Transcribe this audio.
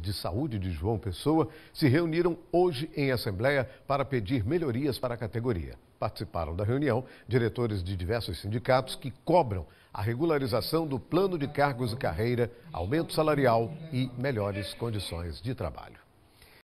de Saúde de João Pessoa se reuniram hoje em Assembleia para pedir melhorias para a categoria. Participaram da reunião diretores de diversos sindicatos que cobram a regularização do plano de cargos e carreira, aumento salarial e melhores condições de trabalho.